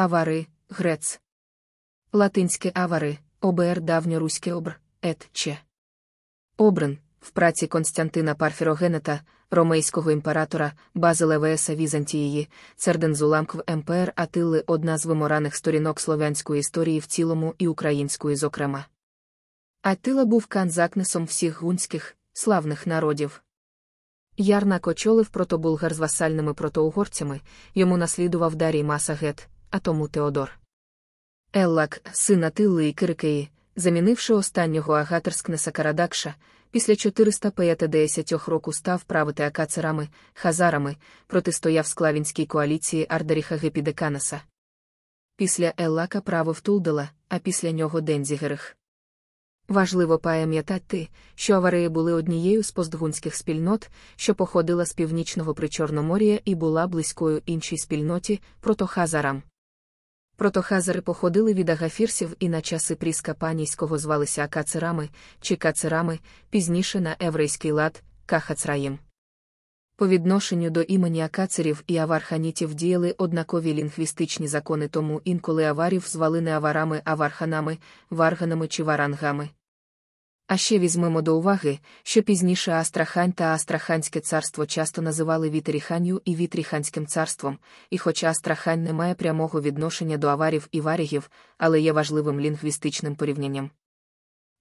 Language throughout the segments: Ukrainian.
авари, грец. Латинське авари, обер давньоруське обр, ет че. Обрен, в праці Константина Парфірогенета, ромейського імператора, Базилевеса Візантії, Цердензуламкв МПР Атилли одна з вимораних сторінок слов'янської історії в цілому і української, зокрема. Атила був канзакнесом всіх гунських, славних народів. Ярнак очолив протобулгар з васальними протоугорцями, йому наслідував Дарій Масагет, а тому Теодор. Еллак, сина Тилли і Кирикеї, замінивши останнього агатерскнеса Карадакша, після 450 року став правити акацерами, хазарами, протистояв склавінській коаліції Ардеріха Гепідеканаса. Після Еллака правив Тулдела, а після нього Дензігерих. Важливо пам'ятати, що аварії були однією з постгунських спільнот, що походила з північного причорномор'я і була близькою іншій спільноті протохазарам. Протохазари походили від агафірсів і на часи пріска панійського звалися акацерами чи кацерами, пізніше на еврейський лад кахацраїм. По відношенню до імені акацерів і аварханітів діяли однакові лінгвістичні закони, тому інколи аварів звали не аварами, а варханами, варганами чи варангами. А ще візьмемо до уваги, що пізніше Астрахань та Астраханське царство часто називали вітеріханью і Вітріханським царством, і хоча Астрахань не має прямого відношення до аварів і варігів, але є важливим лінгвістичним порівнянням.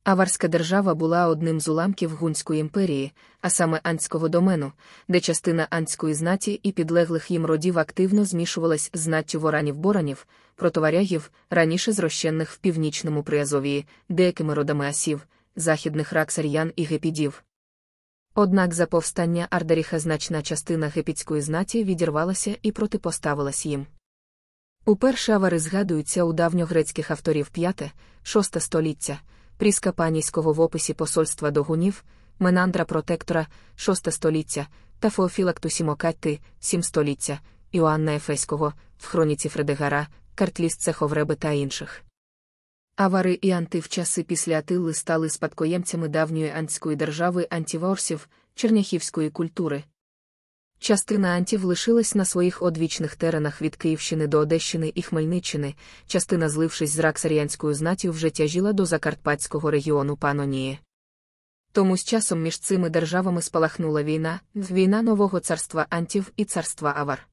Аварська держава була одним з уламків Гунської імперії, а саме Андського домену, де частина Андської знаті і підлеглих їм родів активно змішувалась з знаттю воранів-боранів, протоварягів, раніше зрощених в північному Приазовії, деякими родами асів західних раксар'ян і гепідів. Однак за повстання Ардаріха значна частина гепідської знаті відірвалася і протипоставилась їм. Уперше авари згадуються у давньогрецьких авторів 5-6 століття, пріска в описі посольства догунів, Менандра Протектора, 6 століття, та Феофілактусімокатти, 7 століття, Іоанна Ефеського, в хроніці Фредегара, Картліс Цеховреби та інших. Авари і анти в часи після Атили стали спадкоємцями давньої антської держави антіваорсів, черняхівської культури. Частина антів лишилась на своїх одвічних теренах від Київщини до Одещини і Хмельниччини, частина, злившись з раксаріанською знаттю, вже тяжіла до закарпатського регіону Панонії. Тому з часом між цими державами спалахнула війна, війна нового царства антів і царства авар.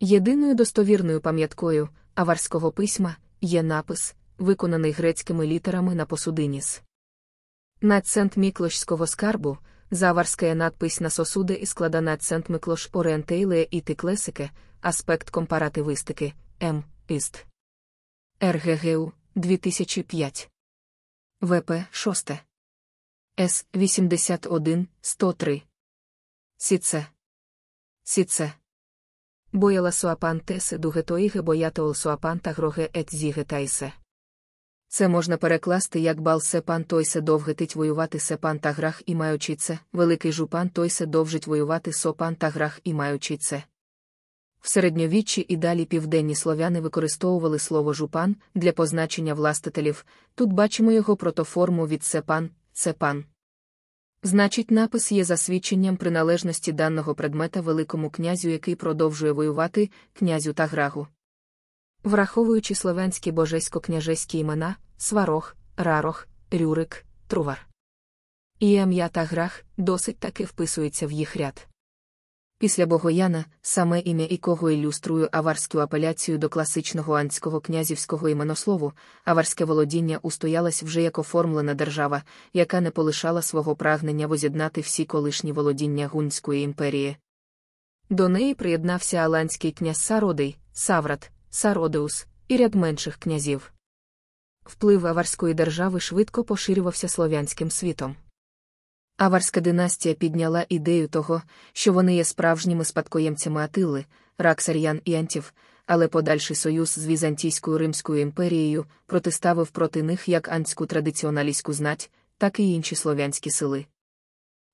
Єдиною достовірною пам'яткою аварського письма є напис виконаний грецькими літерами на посудиніс. з. Надцент міклошського скарбу, заварская надпись на сосуди і склада надцент миклош орієнтейлея і тиклесике, аспект компаративистики, М. Іст. РГГУ 2005. ВП 6. С 81 103. Сіце. Сіце. Бояла суапантеси дугетоїге боятоол суапанта гроге ет зігетайсе. Це можна перекласти як бал сепан тойсе довгетить воювати сепан та грах і маючи це, великий жупан тойсе довжить воювати сопан та грах і маючи це. В середньовіччі і далі південні слов'яни використовували слово жупан для позначення властителів, тут бачимо його протоформу від сепан, цепан. Значить, напис є засвідченням приналежності даного предмета Великому князю, який продовжує воювати князю та грагу враховуючи словенські божесько-княжеські імена сварох, рарох, рюрик, трувар. І ем'я та грах досить таки вписуються в їх ряд. Після Богояна, саме ім'я якого ілюструє аварську апеляцію до класичного анського князівського іменослову, аварське володіння устоялась вже як оформлена держава, яка не полишала свого прагнення воз'єднати всі колишні володіння Гунської імперії. До неї приєднався аланський князь Сародий, Саврат, Сародеус і ряд менших князів. Вплив аварської держави швидко поширювався слов'янським світом. Аварська династія підняла ідею того, що вони є справжніми спадкоємцями Атили, Раксар'ян і Антів, але подальший союз з Візантійською Римською імперією протиставив проти них як антську традиціоналістську знать, так і інші слов'янські сили.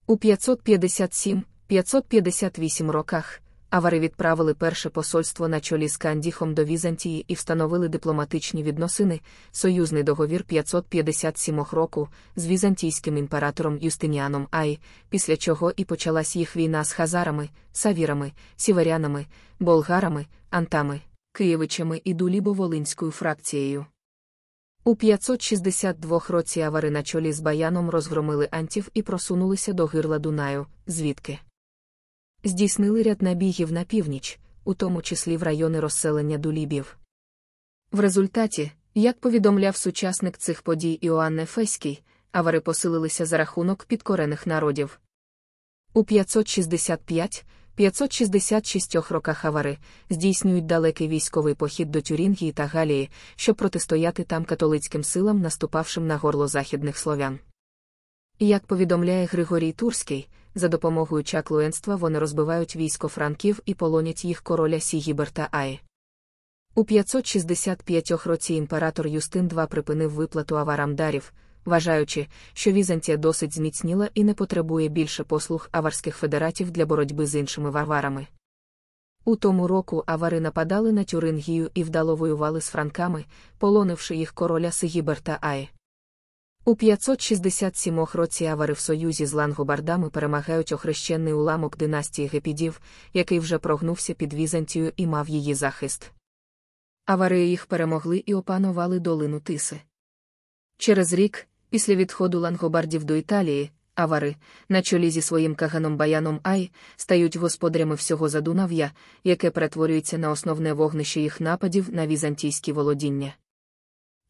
У 557 558 роках авари відправили перше посольство на чолі з Кандіхом до Візантії і встановили дипломатичні відносини, союзний договір 557 року з візантійським імператором Юстиніаном Ай, після чого і почалась їх війна з хазарами, савірами, сіверянами, болгарами, антами, києвичами і дулібо-волинською фракцією. У 562 році авари на чолі з баяном розгромили антів і просунулися до гирла Дунаю, звідки здійснили ряд набігів на північ, у тому числі в райони розселення дулібів. В результаті, як повідомляв сучасник цих подій Іоанн Ефеський, авари посилилися за рахунок підкорених народів. У 565 566 роках авари здійснюють далекий військовий похід до Тюрінгії та Галії, щоб протистояти там католицьким силам, наступавшим на горло західних слов'ян. Як повідомляє Григорій Турський, за допомогою чаклуенства вони розбивають військо франків і полонять їх короля Сігіберта Аї. У 565 році імператор Юстин II припинив виплату аварам дарів, вважаючи, що Візантія досить зміцніла і не потребує більше послуг аварських федератів для боротьби з іншими варварами. У тому року авари нападали на Тюрингію і вдало воювали з франками, полонивши їх короля Сигіберта Аї. У 567 році авари в союзі з лангобардами перемагають охрещений уламок династії гепідів, який вже прогнувся під Візантію і мав її захист. Авари їх перемогли і опанували долину Тиси. Через рік, після відходу лангобардів до Італії, авари, на чолі зі своїм каганом Баяном Ай, стають господарями всього задунав'я, яке перетворюється на основне вогнище їх нападів на візантійські володіння.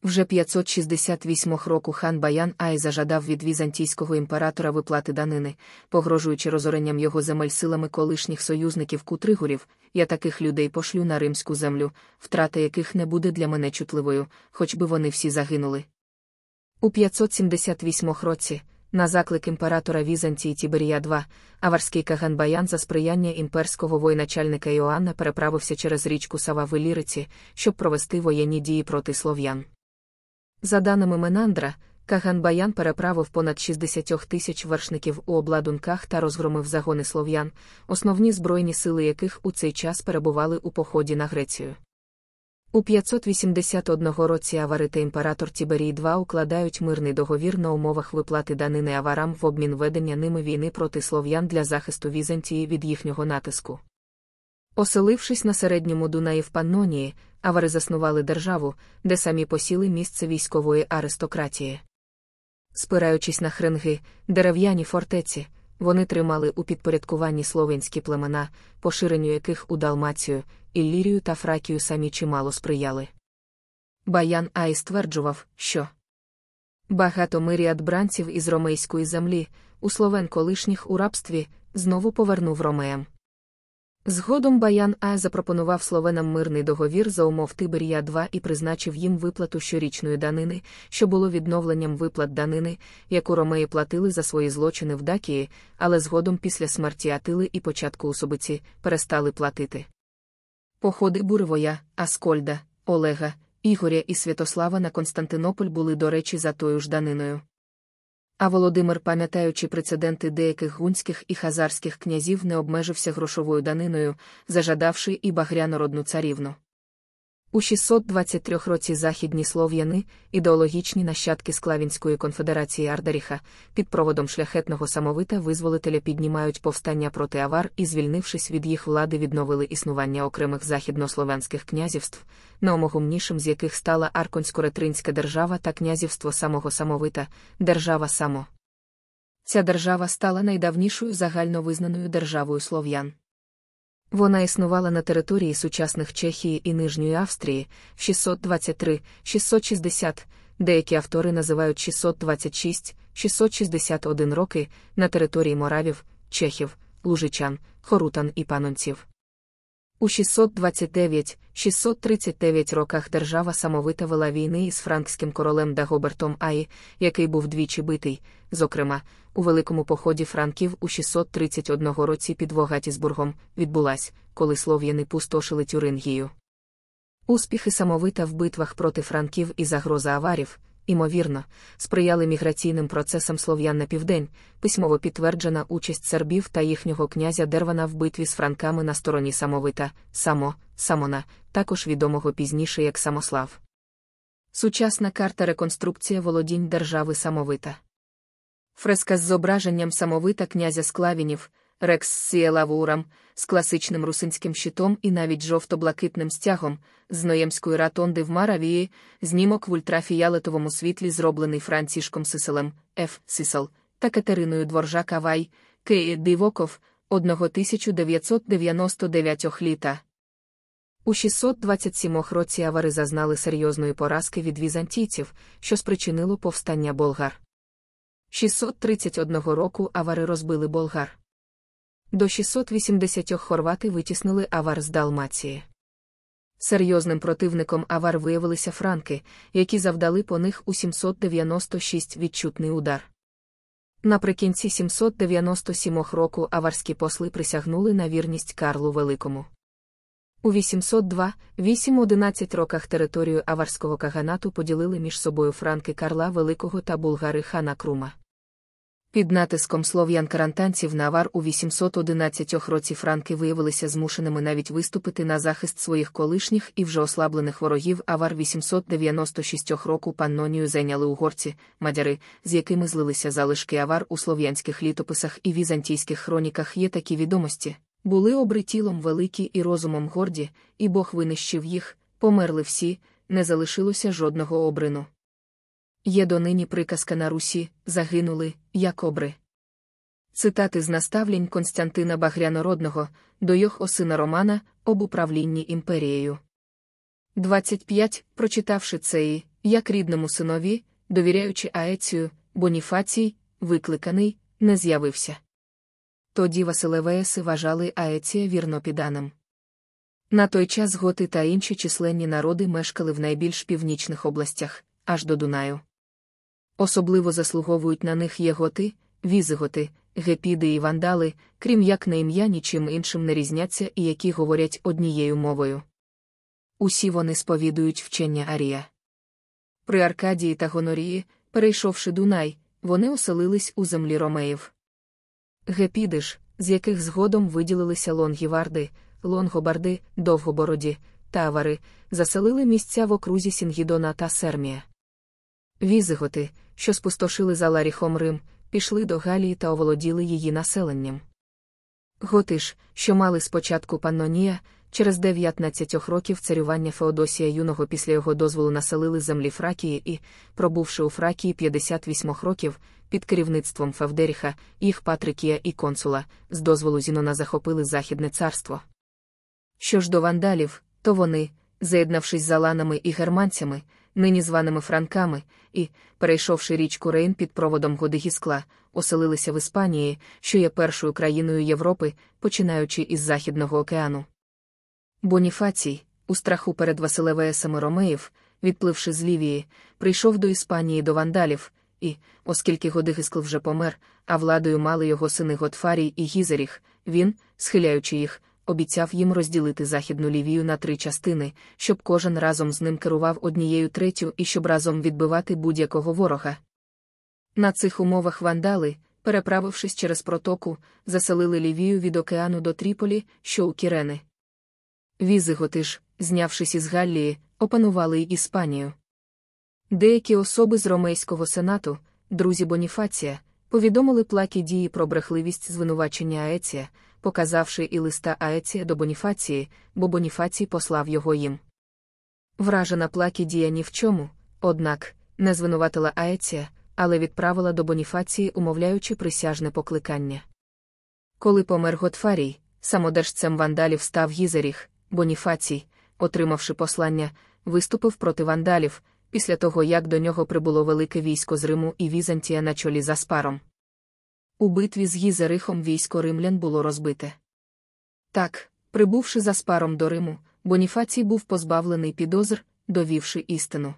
Вже 568 року хан Баян Ай зажадав від візантійського імператора виплати данини, погрожуючи розоренням його земель силами колишніх союзників кутригурів, я таких людей пошлю на римську землю, втрата яких не буде для мене чутливою, хоч би вони всі загинули. У 578 році, на заклик імператора Візантії Тіберія II, аварський каган Баян за сприяння імперського воєначальника Іоанна переправився через річку Сава в Іліриці, щоб провести воєнні дії проти слов'ян. За даними Менандра, Каганбаян переправив понад 60 тисяч вершників у обладунках та розгромив загони слов'ян, основні збройні сили яких у цей час перебували у поході на Грецію. У 581 році авари та імператор Тіберій II укладають мирний договір на умовах виплати данини аварам в обмін ведення ними війни проти слов'ян для захисту Візантії від їхнього натиску. Оселившись на середньому Дунаї в Паннонії, авари заснували державу, де самі посіли місце військової аристократії. Спираючись на хренги, дерев'яні фортеці, вони тримали у підпорядкуванні словенські племена, поширенню яких у Далмацію, Іллірію та Фракію самі чимало сприяли. Баян Ай стверджував, що багато миріад бранців із ромейської землі, у словен колишніх у рабстві, знову повернув ромеям. Згодом Баян А запропонував словенам мирний договір за умов Тиберія 2 і призначив їм виплату щорічної данини, що було відновленням виплат данини, яку ромеї платили за свої злочини в Дакії, але згодом після смерті Атили і початку особиці перестали платити. Походи Буревоя, Аскольда, Олега, Ігоря і Святослава на Константинополь були, до речі, за тою ж даниною. А Володимир, пам'ятаючи прецеденти деяких гунських і хазарських князів, не обмежився грошовою даниною, зажадавши і багрянородну царівну. У 623 році західні слов'яни, ідеологічні нащадки Склавінської конфедерації Ардаріха, під проводом шляхетного самовита визволителя піднімають повстання проти авар і, звільнившись від їх влади, відновили існування окремих західнослов'янських князівств, найомогумнішим з яких стала Арконсько-Ретринська держава та князівство самого самовита, держава само. Ця держава стала найдавнішою загальновизнаною державою слов'ян. Вона існувала на території сучасних Чехії і Нижньої Австрії 623, 660, деякі автори називають 626, 661 роки на території моравів, чехів, лужичан, хорутан і панонців. У 629-639 роках держава самовито вела війни із франкським королем Дагобертом Аї, який був двічі битий, зокрема, у великому поході франків у 631 році під Вогатісбургом відбулась, коли слов'яни пустошили Тюрингію. Успіхи самовита в битвах проти франків і загроза аварів, імовірно, сприяли міграційним процесам слов'ян на південь, письмово підтверджена участь сербів та їхнього князя Дервана в битві з франками на стороні самовита, само, самона, також відомого пізніше як самослав. Сучасна карта реконструкція володінь держави самовита. Фреска з зображенням самовита князя Склавінів. Рекс сіє лавурам, з класичним русинським щитом і навіть жовто-блакитним стягом, з ноємської ратонди в Маравії, знімок в ультрафіялетовому світлі, зроблений Францішком Сиселем, Ф. Сисел та Катериною Дворжак Авай, Кеї Дивоков, 1999 літа. У 627 році авари зазнали серйозної поразки від візантійців, що спричинило повстання болгар. 631 року авари розбили болгар до 680 хорвати витіснили авар з Далмації. Серйозним противником авар виявилися франки, які завдали по них у 796 відчутний удар. Наприкінці 797 року аварські посли присягнули на вірність Карлу Великому. У 802 8-11 роках територію аварського каганату поділили між собою франки Карла Великого та булгари хана Крума. Під натиском слов'ян карантанців навар у 811 році франки виявилися змушеними навіть виступити на захист своїх колишніх і вже ослаблених ворогів. Авар 896 року паннонію зайняли угорці, мадяри, з якими злилися залишки авар у слов'янських літописах і візантійських хроніках є такі відомості. Були обритілом великі і розумом горді, і Бог винищив їх, померли всі, не залишилося жодного обрину. Є донині приказка на Русі загинули, як обри. Цитати з наставлень Константина Багрянородного, до його осина Романа об управлінні імперією. 25. Прочитавши це як рідному синові, довіряючи Аецію, Боніфацій, викликаний, не з'явився. Тоді Василевееси вважали Аеція вірнопіданим. На той час готи та інші численні народи мешкали в найбільш північних областях, аж до Дунаю. Особливо заслуговують на них єготи, візиготи, гепіди і вандали, крім як на ім'я нічим іншим не різняться і які говорять однією мовою. Усі вони сповідують вчення Арія. При Аркадії та Гонорії, перейшовши Дунай, вони оселились у землі ромеїв. Гепіди ж, з яких згодом виділилися лонгіварди, лонгобарди, довгобороді, тавари, заселили місця в окрузі Сінгідона та Сермія. Візиготи, що спустошили за Ларіхом Рим, пішли до Галії та оволоділи її населенням. Готи ж, що мали спочатку Паннонія, через 19 років царювання Феодосія юного після його дозволу населили землі Фракії і, пробувши у Фракії 58 років, під керівництвом Фавдеріха, їх Патрикія і консула, з дозволу Зінона захопили Західне царство. Що ж до вандалів, то вони, заєднавшись з аланами і германцями, нині званими франками, і, перейшовши річку Рейн під проводом годи оселилися в Іспанії, що є першою країною Європи, починаючи із Західного океану. Боніфацій, у страху перед Василевеєсами Ромеїв, відпливши з Лівії, прийшов до Іспанії до вандалів, і, оскільки Годигіскл вже помер, а владою мали його сини Готфарій і Гізеріх, він, схиляючи їх, обіцяв їм розділити західну лівію на три частини, щоб кожен разом з ним керував однією третю і щоб разом відбивати будь-якого ворога. На цих умовах вандали, переправившись через протоку, заселили лівію від океану до Тріполі, що у Кірени. Візиготи ж, знявшись із Галлії, опанували й Іспанію. Деякі особи з Ромейського сенату, друзі Боніфація, повідомили плакі дії про брехливість звинувачення Аеція, показавши і листа Аеція до Боніфації, бо Боніфацій послав його їм. Вражена дія ні в чому, однак, не звинуватила Аеція, але відправила до Боніфації, умовляючи присяжне покликання. Коли помер Готфарій, самодержцем вандалів став Гізеріх, Боніфацій, отримавши послання, виступив проти вандалів після того, як до нього прибуло велике військо з Риму і Візантія на чолі за спаром. У битві з Гізерихом військо римлян було розбите. Так, прибувши за спаром до Риму, Боніфацій був позбавлений підозр, довівши істину.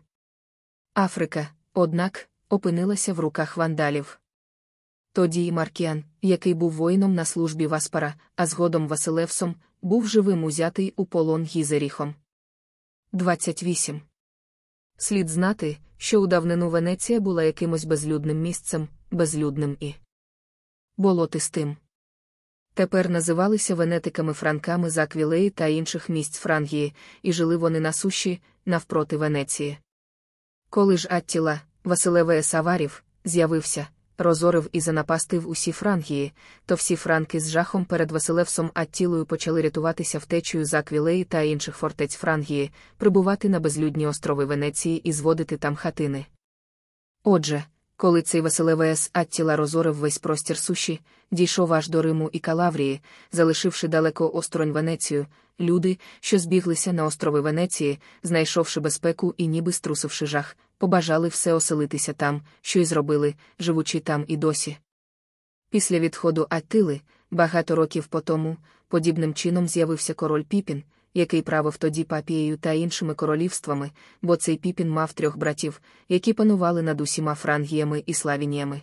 Африка, однак, опинилася в руках вандалів. Тоді і Маркіан, який був воїном на службі Васпара, а згодом Василевсом, був живим узятий у полон Гізеріхом. 28. Слід знати, що у давнину Венеція була якимось безлюдним місцем, безлюдним і болотистим. Тепер називалися венетиками франками з Аквілеї та інших місць Франгії, і жили вони на суші, навпроти Венеції. Коли ж Аттіла, Василеве Саварів, з'явився, розорив і занапастив усі франгії, то всі франки з жахом перед Василевсом Аттілою почали рятуватися втечею з Аквілеї та інших фортець Франгії, прибувати на безлюдні острови Венеції і зводити там хатини. Отже, коли цей Василевес Аттіла розорив весь простір суші, дійшов аж до Риму і Калаврії, залишивши далеко осторонь Венецію, люди, що збіглися на острови Венеції, знайшовши безпеку і ніби струсивши жах, побажали все оселитися там, що й зробили, живучи там і досі. Після відходу Аттили, багато років потому, подібним чином з'явився король Піпін який правив тоді папією та іншими королівствами, бо цей піпін мав трьох братів, які панували над усіма франгіями і славініями.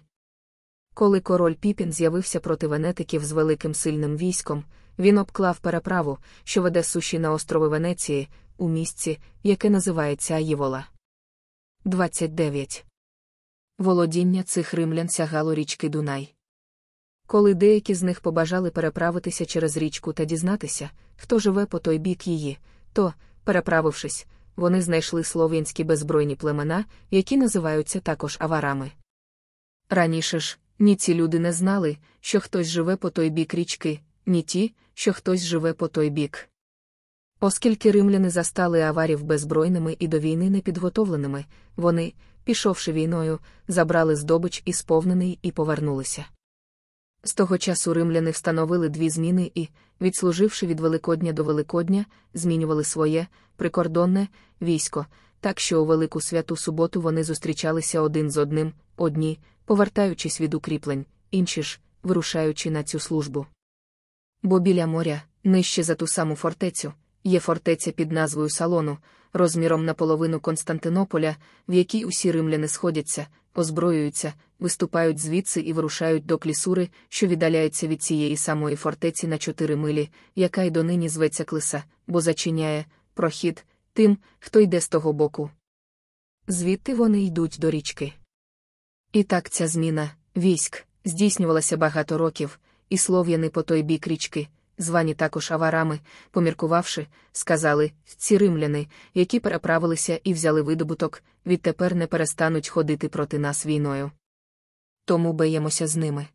Коли король Піпін з'явився проти венетиків з великим сильним військом, він обклав переправу, що веде суші на острови Венеції, у місці, яке називається Аївола. 29. Володіння цих римлян сягало річки Дунай. Коли деякі з них побажали переправитися через річку та дізнатися, хто живе по той бік її, то, переправившись, вони знайшли слов'янські беззбройні племена, які називаються також аварами. Раніше ж, ні ці люди не знали, що хтось живе по той бік річки, ні ті, що хтось живе по той бік. Оскільки римляни застали аварів беззбройними і до війни непідготовленими, вони, пішовши війною, забрали здобич і сповнений і повернулися. З того часу римляни встановили дві зміни і, відслуживши від Великодня до Великодня, змінювали своє прикордонне військо, так що у Велику Святу Суботу вони зустрічалися один з одним, одні, повертаючись від укріплень, інші ж, вирушаючи на цю службу. Бо біля моря, нижче за ту саму фортецю, Є фортеця під назвою Салону, розміром на половину Константинополя, в якій усі римляни сходяться, озброюються, виступають звідси і вирушають до клісури, що віддаляється від цієї самої фортеці на чотири милі, яка й донині зветься клиса, бо зачиняє прохід тим, хто йде з того боку. Звідти вони йдуть до річки. І так ця зміна військ здійснювалася багато років, і слов'яни по той бік річки звані також аварами, поміркувавши, сказали ці римляни, які переправилися і взяли видобуток, відтепер не перестануть ходити проти нас війною. Тому б'ємося з ними.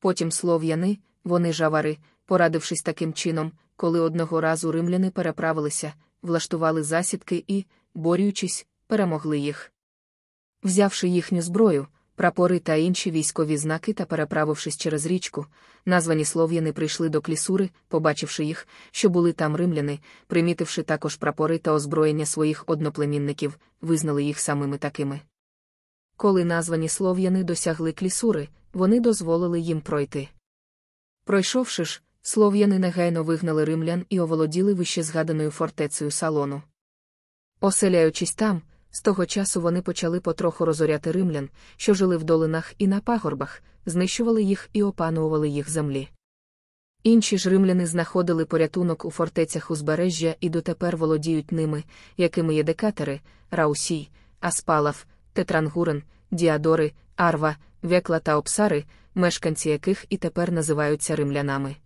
Потім слов'яни, вони ж авари, порадившись таким чином, коли одного разу римляни переправилися, влаштували засідки і, борючись, перемогли їх. Взявши їхню зброю, прапори та інші військові знаки та переправившись через річку, названі слов'яни прийшли до клісури, побачивши їх, що були там римляни, примітивши також прапори та озброєння своїх одноплемінників, визнали їх самими такими. Коли названі слов'яни досягли клісури, вони дозволили їм пройти. Пройшовши ж, слов'яни негайно вигнали римлян і оволоділи вищезгаданою фортецею салону. Оселяючись там, з того часу вони почали потроху розоряти римлян, що жили в долинах і на пагорбах, знищували їх і опанували їх землі. Інші ж римляни знаходили порятунок у фортецях узбережжя і дотепер володіють ними, якими є декатери, Раусій, Аспалав, Тетрангурен, Діадори, Арва, Векла та Обсари, мешканці яких і тепер називаються римлянами.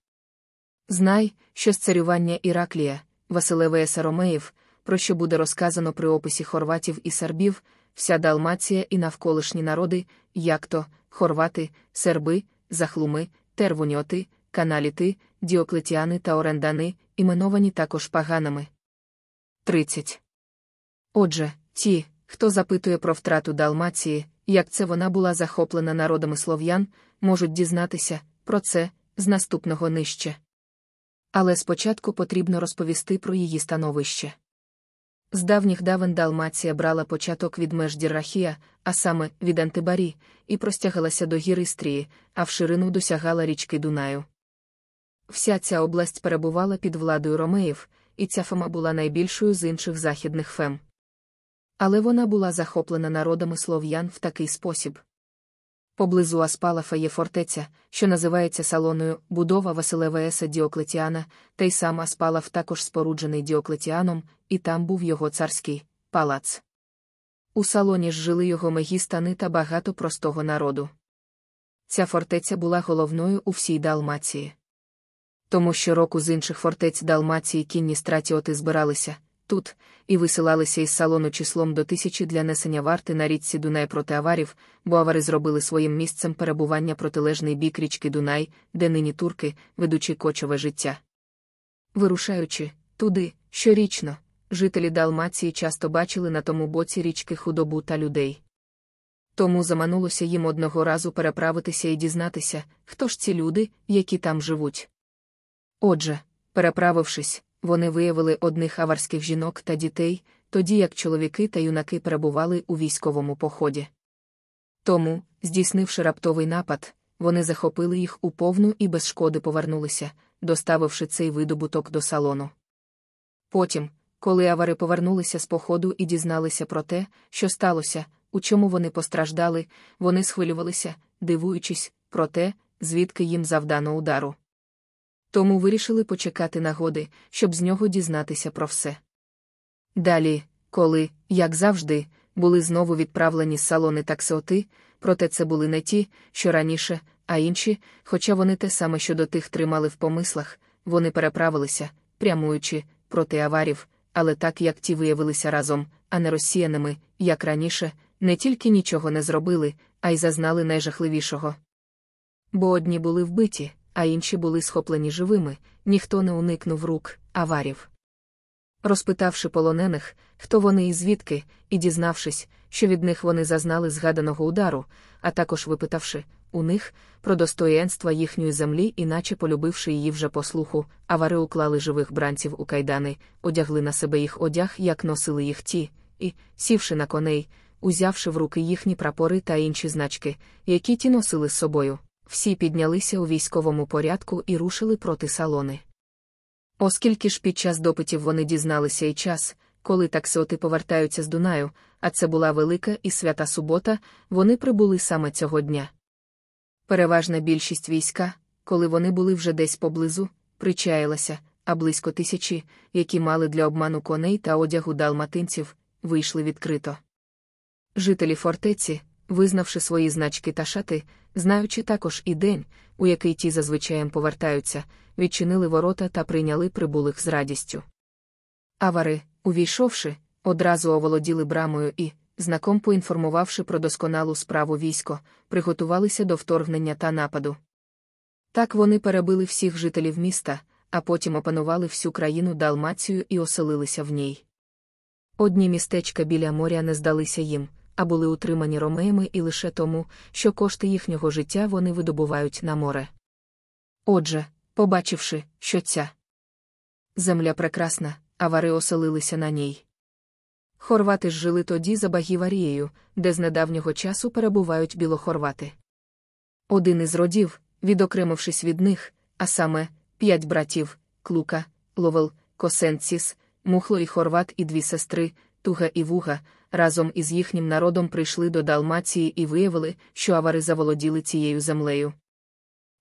Знай, що з царювання Іраклія, Василевея Саромеїв, про що буде розказано при описі хорватів і сербів, вся Далмація і навколишні народи, як то хорвати, серби, захлуми, тервуньоти, каналіти, діоклетіани та орендани, іменовані також паганами. 30. Отже, ті, хто запитує про втрату Далмації, як це вона була захоплена народами слов'ян, можуть дізнатися про це з наступного нижче. Але спочатку потрібно розповісти про її становище. З давніх давен Далмація брала початок від межді Рахія, а саме від Антибарі, і простягалася до Гіристрії, а в ширину досягала річки Дунаю. Вся ця область перебувала під владою ромеїв, і ця фема була найбільшою з інших західних фем. Але вона була захоплена народами слов'ян в такий спосіб. Поблизу Аспалафа є фортеця, що називається салоною будова Василевееса Діоклетіана, та й сам Аспалаф також споруджений Діоклетіаном, і там був його царський палац. У салоні ж жили його мегістани та багато простого народу. Ця фортеця була головною у всій Далмації. Тому що року з інших фортець Далмації кінні стратіоти збиралися, тут, і висилалися із салону числом до тисячі для несення варти на річці Дунай проти аварів, бо авари зробили своїм місцем перебування протилежний бік річки Дунай, де нині турки, ведучи кочове життя. Вирушаючи туди, щорічно, жителі Далмації часто бачили на тому боці річки худобу та людей. Тому заманулося їм одного разу переправитися і дізнатися, хто ж ці люди, які там живуть. Отже, переправившись, вони виявили одних аварських жінок та дітей, тоді як чоловіки та юнаки перебували у військовому поході. Тому, здійснивши раптовий напад, вони захопили їх у повну і без шкоди повернулися, доставивши цей видобуток до салону. Потім, коли авари повернулися з походу і дізналися про те, що сталося, у чому вони постраждали, вони схвилювалися, дивуючись про те, звідки їм завдано удару тому вирішили почекати нагоди, щоб з нього дізнатися про все. Далі, коли, як завжди, були знову відправлені салони таксоти, проте це були не ті, що раніше, а інші, хоча вони те саме щодо тих тримали в помислах, вони переправилися, прямуючи проти аварів, але так як ті виявилися разом, а не розсіяними, як раніше, не тільки нічого не зробили, а й зазнали найжахливішого. Бо одні були вбиті, а інші були схоплені живими, ніхто не уникнув рук, аварів. Розпитавши полонених, хто вони і звідки, і дізнавшись, що від них вони зазнали згаданого удару, а також випитавши у них про достоєнство їхньої землі, іначе полюбивши її вже по слуху, авари уклали живих бранців у кайдани, одягли на себе їх одяг, як носили їх ті, і, сівши на коней, узявши в руки їхні прапори та інші значки, які ті носили з собою всі піднялися у військовому порядку і рушили проти салони. Оскільки ж під час допитів вони дізналися і час, коли таксоти повертаються з Дунаю, а це була велика і свята субота, вони прибули саме цього дня. Переважна більшість війська, коли вони були вже десь поблизу, причаялася, а близько тисячі, які мали для обману коней та одягу далматинців, вийшли відкрито. Жителі фортеці, визнавши свої значки та шати, знаючи також і день, у який ті зазвичаєм повертаються, відчинили ворота та прийняли прибулих з радістю. Авари, увійшовши, одразу оволоділи брамою і, знаком поінформувавши про досконалу справу військо, приготувалися до вторгнення та нападу. Так вони перебили всіх жителів міста, а потім опанували всю країну Далмацію і оселилися в ній. Одні містечка біля моря не здалися їм а були утримані ромеями і лише тому, що кошти їхнього життя вони видобувають на море. Отже, побачивши, що ця земля прекрасна, авари оселилися на ній. Хорвати ж жили тоді за Багіварією, де з недавнього часу перебувають білохорвати. Один із родів, відокремившись від них, а саме п'ять братів клука, ловел, Косенціс, Мухло і Хорват і дві сестри, Туга і Вуга, разом із їхнім народом прийшли до Далмації і виявили, що авари заволоділи цією землею.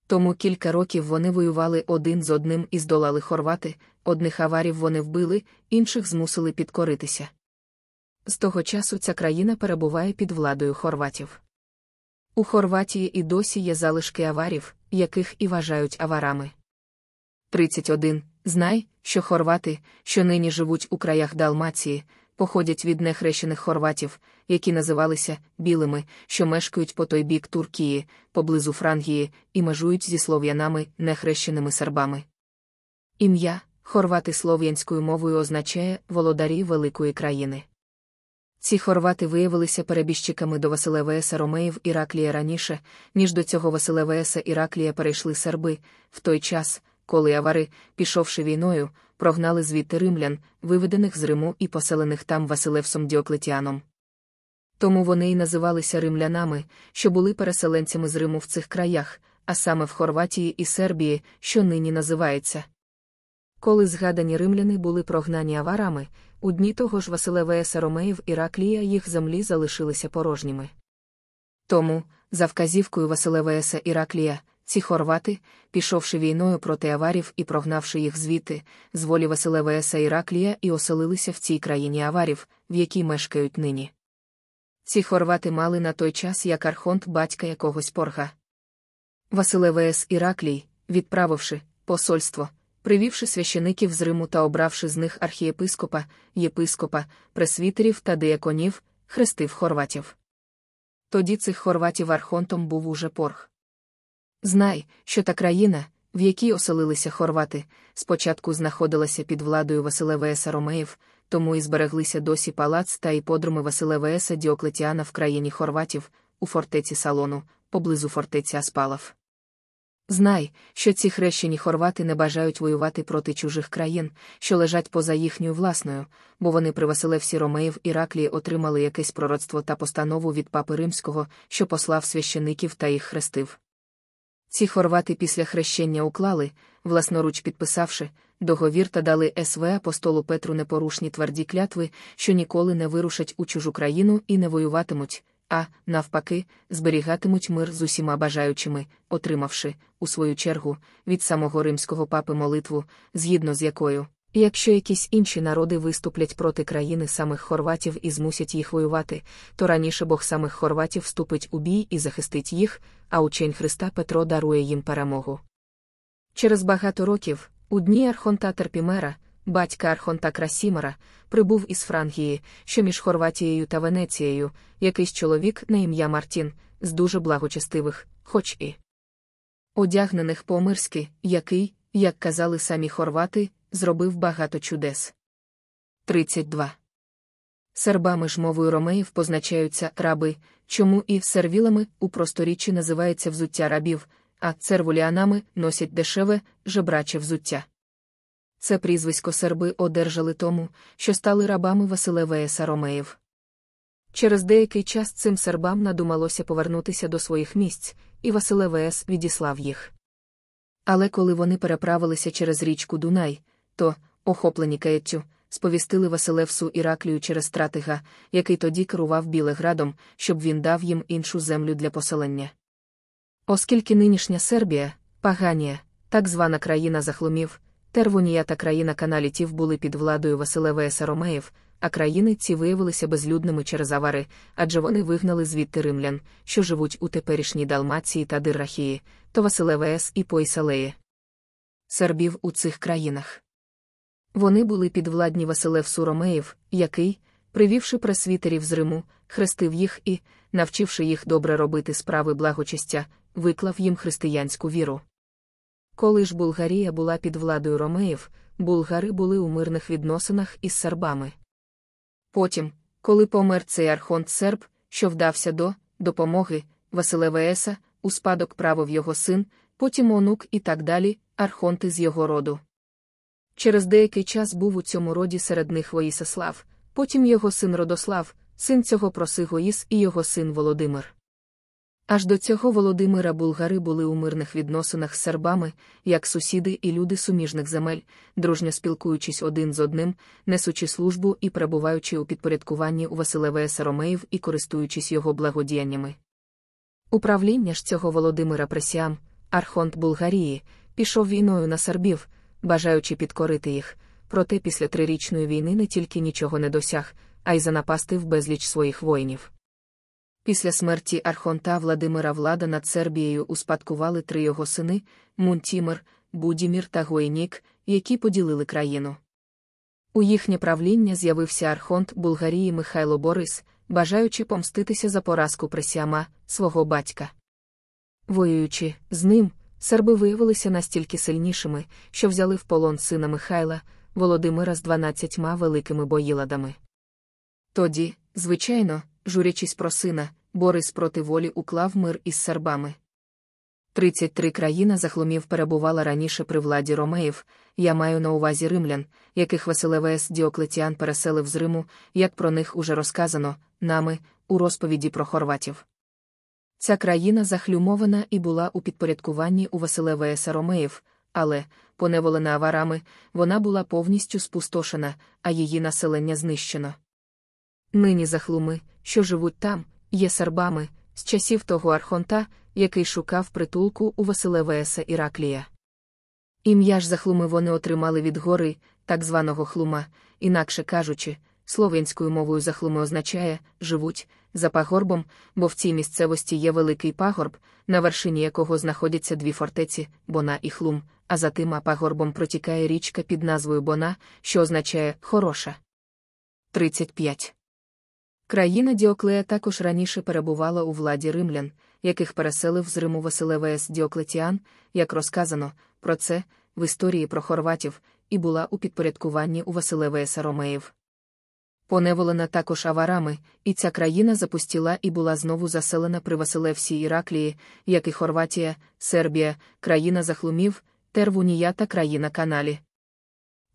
Тому кілька років вони воювали один з одним і здолали хорвати, одних аварів вони вбили, інших змусили підкоритися. З того часу ця країна перебуває під владою хорватів. У Хорватії і досі є залишки аварів, яких і вважають аварами. 31. Знай, що хорвати, що нині живуть у краях Далмації, походять від нехрещених хорватів, які називалися білими, що мешкають по той бік Туркії, поблизу Франгії, і межують зі слов'янами нехрещеними сербами. Ім'я хорвати слов'янською мовою означає володарі великої країни. Ці хорвати виявилися перебіжчиками до Василевеса Ромеїв Іраклія раніше, ніж до цього Василевеса Іраклія перейшли серби, в той час, коли авари, пішовши війною, прогнали звідти римлян, виведених з Риму і поселених там Василевсом Діоклетіаном. Тому вони й називалися римлянами, що були переселенцями з Риму в цих краях, а саме в Хорватії і Сербії, що нині називається. Коли згадані римляни були прогнані аварами, у дні того ж Василевея Ромеїв і Раклія їх землі залишилися порожніми. Тому, за вказівкою Василевеса Іраклія, ці хорвати, пішовши війною проти аварів і прогнавши їх звідти, з волі Василевеса Іраклія і оселилися в цій країні аварів, в якій мешкають нині. Ці хорвати мали на той час як архонт батька якогось порга. Василевес Іраклій, відправивши посольство, привівши священиків з Риму та обравши з них архієпископа, єпископа, пресвітерів та деяконів, хрестив хорватів. Тоді цих хорватів архонтом був уже порх. Знай, що та країна, в якій оселилися хорвати, спочатку знаходилася під владою Василевеса Ромеїв, тому і збереглися досі палац та і подруми Василевеса Діоклетіана в країні хорватів, у фортеці салону, поблизу фортеці Аспалав. Знай, що ці хрещені хорвати не бажають воювати проти чужих країн, що лежать поза їхньою власною, бо вони при Василевсі Ромеїв Іраклії отримали якесь пророцтво та постанову від папи Римського, що послав священиків та їх хрестив. Ці хорвати після хрещення уклали, власноруч підписавши, договір та дали СВ апостолу Петру непорушні тверді клятви, що ніколи не вирушать у чужу країну і не воюватимуть, а, навпаки, зберігатимуть мир з усіма бажаючими, отримавши, у свою чергу, від самого римського папи молитву, згідно з якою. Якщо якісь інші народи виступлять проти країни самих хорватів і змусять їх воювати, то раніше Бог самих хорватів вступить у бій і захистить їх, а учень Христа Петро дарує їм перемогу. Через багато років, у дні Архонта Терпімера, батька Архонта Красімера, прибув із Франгії, що між Хорватією та Венецією, якийсь чоловік на ім'я Мартін, з дуже благочестивих, хоч і одягнених по-мирськи, який, як казали самі хорвати, зробив багато чудес. 32. Сербами ж мовою ромеїв позначаються раби, чому і сервілами у просторіччі називається взуття рабів, а цервуліанами носять дешеве, жебраче взуття. Це прізвисько серби одержали тому, що стали рабами Василевеєса Ромеїв. Через деякий час цим сербам надумалося повернутися до своїх місць, і Василевес відіслав їх. Але коли вони переправилися через річку Дунай, то, охоплені каєттю, сповістили Василевсу Іраклію через стратега, який тоді керував Білеградом, щоб він дав їм іншу землю для поселення. Оскільки нинішня Сербія, Паганія, так звана країна захлумів, тервунія та країна каналітів були під владою Василеве Есаромеїв, а країни ці виявилися безлюдними через авари, адже вони вигнали звідти римлян, що живуть у теперішній Далмації та Диррахії, то Василеве Ес і Поїсалеї. Сербів у цих країнах. Вони були підвладні Василевсу Ромеїв, який, привівши пресвітерів з Риму, хрестив їх і, навчивши їх добре робити справи благочестя, виклав їм християнську віру. Коли ж Булгарія була під владою Ромеїв, булгари були у мирних відносинах із сербами. Потім, коли помер цей архонт серб, що вдався до допомоги Василева Еса, у спадок правив його син, потім онук і так далі, архонти з його роду. Через деякий час був у цьому роді серед них Воїсислав, потім його син Родослав, син цього просигоїс і його син Володимир. Аж до цього Володимира булгари були у мирних відносинах з сербами, як сусіди і люди суміжних земель, дружньо спілкуючись один з одним, несучи службу і перебуваючи у підпорядкуванні у Василеве Саромеїв і користуючись його благодіяннями. Управління ж цього Володимира Пресіам, архонт Булгарії, пішов війною на сербів бажаючи підкорити їх, проте після трирічної війни не тільки нічого не досяг, а й занапастив безліч своїх воїнів. Після смерті архонта Владимира влада над Сербією успадкували три його сини Мунтімир, Будімір та Гоєнік, які поділили країну. У їхнє правління з'явився архонт Булгарії Михайло Борис, бажаючи помститися за поразку Пресіама, свого батька. Воюючи з ним, Серби виявилися настільки сильнішими, що взяли в полон сина Михайла, Володимира з дванадцятьма великими боїладами. Тоді, звичайно, журячись про сина, Борис проти волі уклав мир із сербами. 33 країна захлумів перебувала раніше при владі ромеїв, я маю на увазі римлян, яких Василевес Діоклетіан переселив з Риму, як про них уже розказано, нами, у розповіді про хорватів. Ця країна захлюмована і була у підпорядкуванні у Василевея Саромеїв, але, поневолена аварами, вона була повністю спустошена, а її населення знищено. Нині захлуми, що живуть там, є сарбами, з часів того архонта, який шукав притулку у Василевеса Іраклія. Ім'я ж захлуми вони отримали від гори, так званого хлума, інакше кажучи, слов'янською мовою захлуми означає живуть за пагорбом, бо в цій місцевості є великий пагорб, на вершині якого знаходяться дві фортеці Бона і Хлум, а за тима пагорбом протікає річка під назвою Бона, що означає хороша. 35. Країна Діоклея також раніше перебувала у владі римлян, яких переселив з Риму Василевес Діоклетіан, як розказано, про це в історії про хорватів, і була у підпорядкуванні у Василевеса Ромеїв поневолена також аварами, і ця країна запустіла і була знову заселена при Василевсі Іраклії, як і Хорватія, Сербія, країна захлумів, Тервунія та країна Каналі.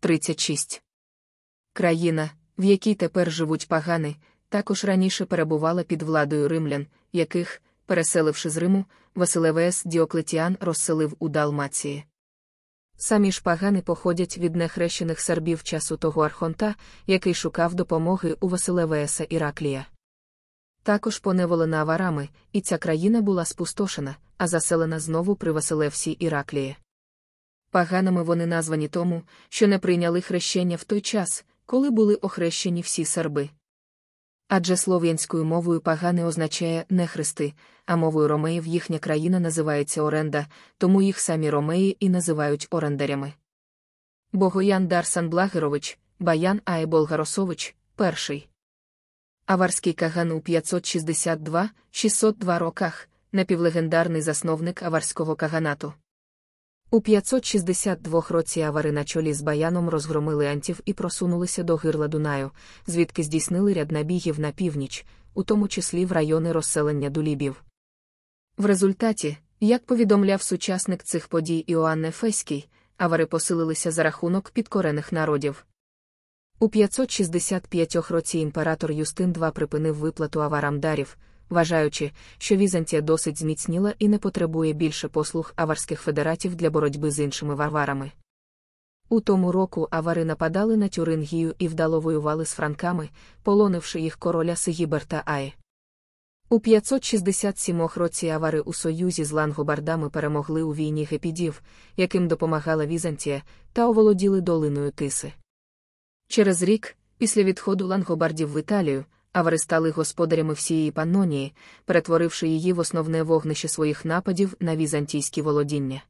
36. Країна, в якій тепер живуть пагани, також раніше перебувала під владою римлян, яких, переселивши з Риму, Василевес Діоклетіан розселив у Далмації. Самі ж пагани походять від нехрещених сербів часу того архонта, який шукав допомоги у Василевеса Іраклія. Також поневолена аварами, і ця країна була спустошена, а заселена знову при Василевсі Іраклії. Паганами вони названі тому, що не прийняли хрещення в той час, коли були охрещені всі серби. Адже слов'янською мовою пагани означає нехристи, а мовою ромеїв їхня країна називається оренда, тому їх самі ромеї і називають орендарями. Богоян Дарсан Благерович, Баян Ай Болгаросович, перший. Аварський каган у 562 602 роках напівлегендарний засновник аварського каганату. У 562 році авари на чолі з баяном розгромили антів і просунулися до гирла Дунаю, звідки здійснили ряд набігів на північ, у тому числі в райони розселення дулібів. В результаті, як повідомляв сучасник цих подій Іоанн Ефеський, авари посилилися за рахунок підкорених народів. У 565 році імператор Юстин II припинив виплату аварам дарів, вважаючи, що Візантія досить зміцніла і не потребує більше послуг аварських федератів для боротьби з іншими варварами. У тому року авари нападали на Тюрингію і вдало воювали з франками, полонивши їх короля Сигіберта Аї. У 567 році авари у союзі з лангобардами перемогли у війні гепідів, яким допомагала Візантія, та оволоділи долиною Тиси. Через рік, після відходу лангобардів в Італію, авари стали господарями всієї панонії, перетворивши її в основне вогнище своїх нападів на візантійські володіння.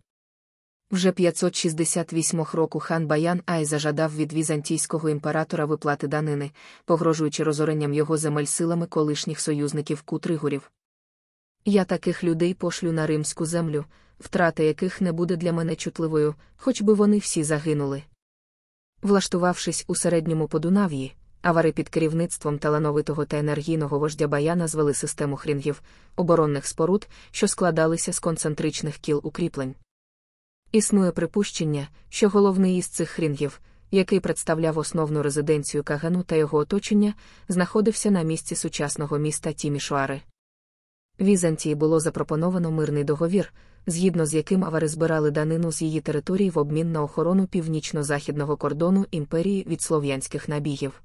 Вже 568 року хан Баян Ай зажадав від візантійського імператора виплати данини, погрожуючи розоренням його земель силами колишніх союзників Кутригурів. Я таких людей пошлю на римську землю, втрата яких не буде для мене чутливою, хоч би вони всі загинули. Влаштувавшись у середньому Подунав'ї, Авари під керівництвом талановитого та енергійного вождя Баяна звели систему хрінгів, оборонних споруд, що складалися з концентричних кіл укріплень. Існує припущення, що головний із цих хрінгів, який представляв основну резиденцію Кагану та його оточення, знаходився на місці сучасного міста Тімішуари. Візантії було запропоновано мирний договір, згідно з яким авари збирали данину з її території в обмін на охорону північно-західного кордону імперії від слов'янських набігів.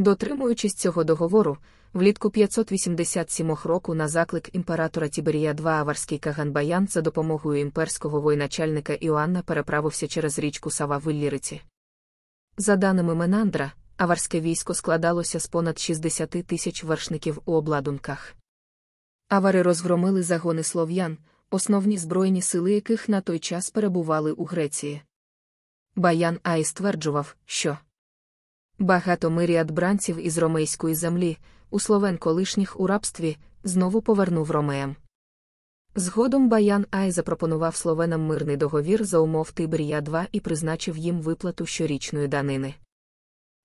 Дотримуючись цього договору, влітку 587 року на заклик імператора Тіберія II Аварський Каганбаян за допомогою імперського воєначальника Іоанна переправився через річку Сава в Ілліриці. За даними Менандра, аварське військо складалося з понад 60 тисяч вершників у обладунках. Авари розгромили загони слов'ян, основні збройні сили яких на той час перебували у Греції. Баян Ай стверджував, що Багато миріад бранців із ромейської землі, у словен колишніх у рабстві, знову повернув ромеям. Згодом Баян Ай запропонував словенам мирний договір за умов Тибрія 2 і призначив їм виплату щорічної данини.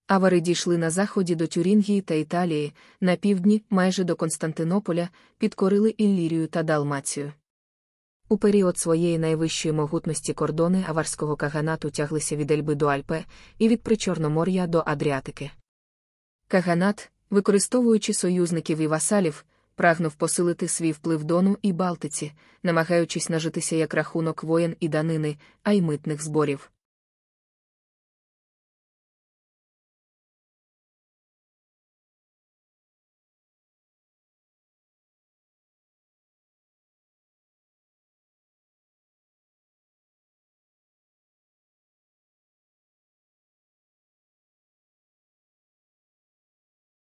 Авари дійшли на заході до Тюрінгії та Італії, на півдні, майже до Константинополя, підкорили Іллірію та Далмацію. У період своєї найвищої могутності кордони аварського каганату тяглися від Ельби до Альпе і від Причорномор'я до Адріатики. Каганат, використовуючи союзників і васалів, прагнув посилити свій вплив дону і Балтиці, намагаючись нажитися як рахунок воєн і данини, а й митних зборів.